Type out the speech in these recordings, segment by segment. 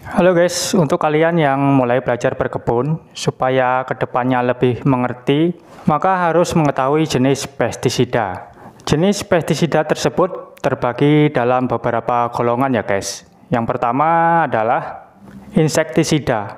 Halo guys, untuk kalian yang mulai belajar berkebun, supaya kedepannya lebih mengerti, maka harus mengetahui jenis pestisida. Jenis pestisida tersebut terbagi dalam beberapa golongan ya guys. Yang pertama adalah insektisida.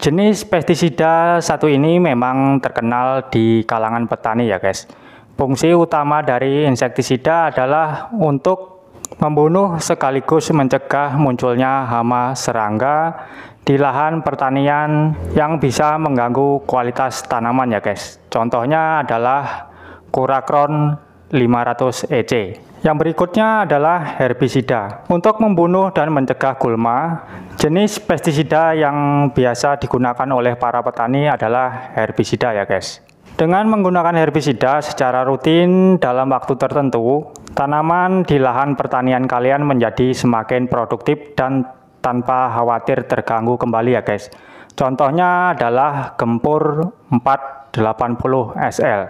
Jenis pestisida satu ini memang terkenal di kalangan petani ya guys. Fungsi utama dari insektisida adalah untuk membunuh sekaligus mencegah munculnya hama serangga di lahan pertanian yang bisa mengganggu kualitas tanaman ya guys. Contohnya adalah Kuracron 500 EC. Yang berikutnya adalah herbisida. Untuk membunuh dan mencegah gulma, jenis pestisida yang biasa digunakan oleh para petani adalah herbisida ya guys. Dengan menggunakan herbisida secara rutin dalam waktu tertentu, Tanaman di lahan pertanian kalian menjadi semakin produktif dan tanpa khawatir terganggu kembali ya guys. Contohnya adalah gempur 480 SL.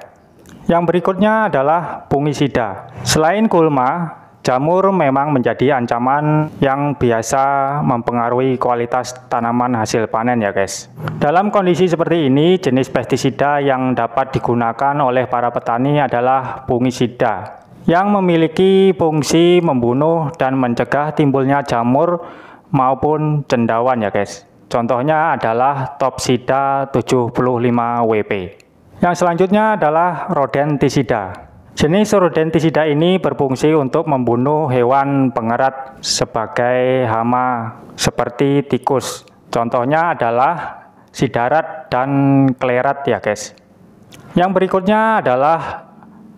Yang berikutnya adalah fungisida. Selain kulma, jamur memang menjadi ancaman yang biasa mempengaruhi kualitas tanaman hasil panen ya guys. Dalam kondisi seperti ini, jenis pestisida yang dapat digunakan oleh para petani adalah fungisida yang memiliki fungsi membunuh dan mencegah timbulnya jamur maupun cendawan ya guys. Contohnya adalah Topsida 75WP. Yang selanjutnya adalah rodentisida. Jenis rodentisida ini berfungsi untuk membunuh hewan pengerat sebagai hama seperti tikus. Contohnya adalah sidarat dan klerat ya guys. Yang berikutnya adalah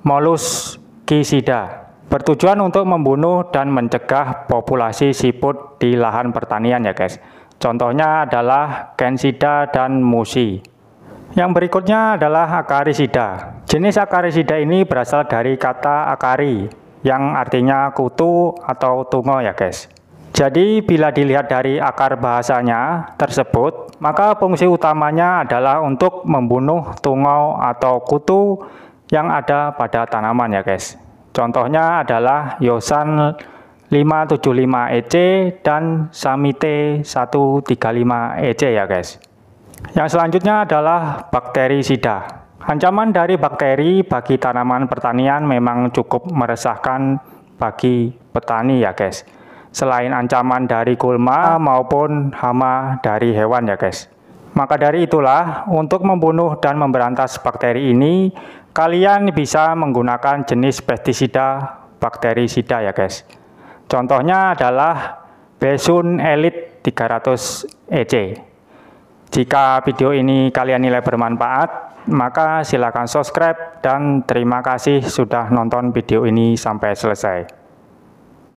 Molus fungisida bertujuan untuk membunuh dan mencegah populasi siput di lahan pertanian ya guys. Contohnya adalah kensida dan musi. Yang berikutnya adalah akarisida. Jenis akarisida ini berasal dari kata akari yang artinya kutu atau tungo ya guys. Jadi bila dilihat dari akar bahasanya tersebut, maka fungsi utamanya adalah untuk membunuh tungau atau kutu yang ada pada tanaman ya guys. Contohnya adalah Yosan 575EC dan Samite 135EC ya guys. Yang selanjutnya adalah bakteri sida. Ancaman dari bakteri bagi tanaman pertanian memang cukup meresahkan bagi petani ya guys. Selain ancaman dari gulma maupun hama dari hewan ya guys. Maka dari itulah, untuk membunuh dan memberantas bakteri ini, Kalian bisa menggunakan jenis pestisida bakterisida ya guys. Contohnya adalah Besun Elite 300 EC. Jika video ini kalian nilai bermanfaat, maka silakan subscribe dan terima kasih sudah nonton video ini sampai selesai.